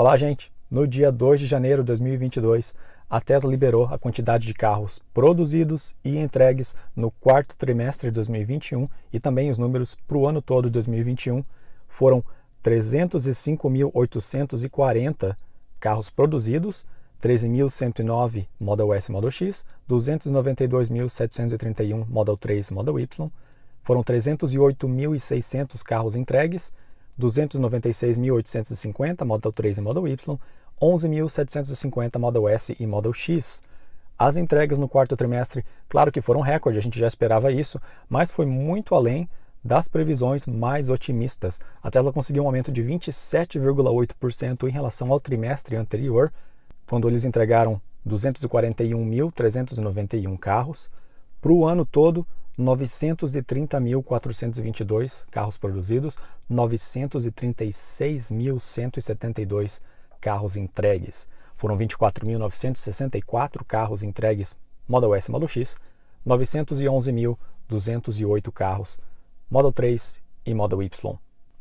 Olá, gente! No dia 2 de janeiro de 2022, a Tesla liberou a quantidade de carros produzidos e entregues no quarto trimestre de 2021 e também os números para o ano todo de 2021 foram 305.840 carros produzidos, 13.109 Model S e Model X, 292.731 Model 3 e Model Y, foram 308.600 carros entregues 296.850 Model 3 e Model Y, 11.750 Model S e Model X. As entregas no quarto trimestre, claro que foram recorde, a gente já esperava isso, mas foi muito além das previsões mais otimistas. A Tesla conseguiu um aumento de 27,8% em relação ao trimestre anterior, quando eles entregaram 241.391 carros. Para o ano todo, 930.422 carros produzidos, 936.172 carros entregues. Foram 24.964 carros entregues Model S e Model X, 911.208 carros Model 3 e Model Y.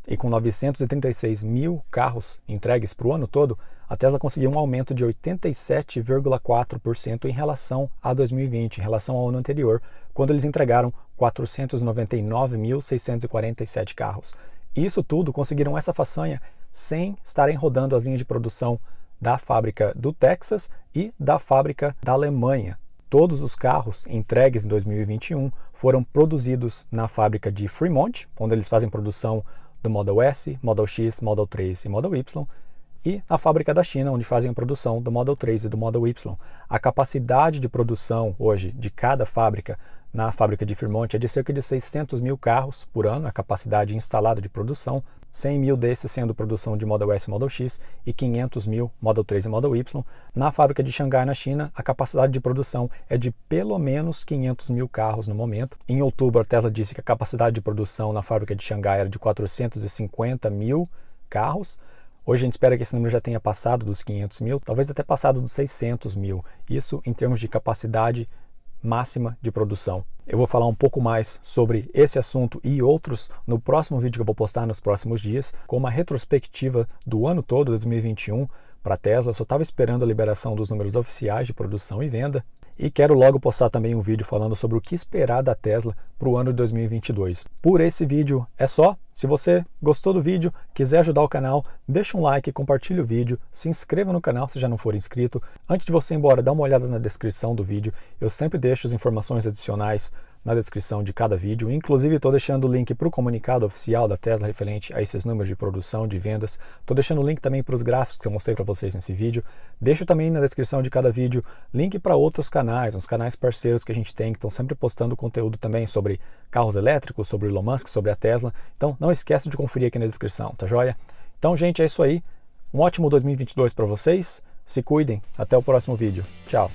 E com 936 mil carros entregues para o ano todo, a Tesla conseguiu um aumento de 87,4% em relação a 2020, em relação ao ano anterior, quando eles entregaram 499.647 carros. Isso tudo conseguiram essa façanha sem estarem rodando as linhas de produção da fábrica do Texas e da fábrica da Alemanha. Todos os carros entregues em 2021 foram produzidos na fábrica de Fremont, onde eles fazem produção do Model S, Model X, Model 3 e Model Y, e na fábrica da China, onde fazem a produção do Model 3 e do Model Y, a capacidade de produção hoje de cada fábrica na fábrica de Firmont é de cerca de 600 mil carros por ano, a capacidade instalada de produção, 100 mil desses sendo produção de Model S e Model X e 500 mil Model 3 e Model Y. Na fábrica de Xangai, na China, a capacidade de produção é de pelo menos 500 mil carros no momento. Em outubro, a Tesla disse que a capacidade de produção na fábrica de Xangai era de 450 mil carros. Hoje a gente espera que esse número já tenha passado dos 500 mil, talvez até passado dos 600 mil. Isso em termos de capacidade máxima de produção. Eu vou falar um pouco mais sobre esse assunto e outros no próximo vídeo que eu vou postar nos próximos dias, com uma retrospectiva do ano todo, 2021, para a Tesla. Eu só estava esperando a liberação dos números oficiais de produção e venda. E quero logo postar também um vídeo falando sobre o que esperar da Tesla para o ano de 2022. Por esse vídeo é só. Se você gostou do vídeo, quiser ajudar o canal, deixa um like, compartilhe o vídeo, se inscreva no canal se já não for inscrito. Antes de você ir embora, dá uma olhada na descrição do vídeo. Eu sempre deixo as informações adicionais na descrição de cada vídeo. Inclusive, estou deixando o link para o comunicado oficial da Tesla referente a esses números de produção, de vendas. Estou deixando o link também para os gráficos que eu mostrei para vocês nesse vídeo. Deixo também na descrição de cada vídeo link para outros canais, uns canais parceiros que a gente tem, que estão sempre postando conteúdo também sobre carros elétricos, sobre Elon Musk, sobre a Tesla. Então, não esquece de conferir aqui na descrição, tá joia? Então, gente, é isso aí. Um ótimo 2022 para vocês. Se cuidem. Até o próximo vídeo. Tchau.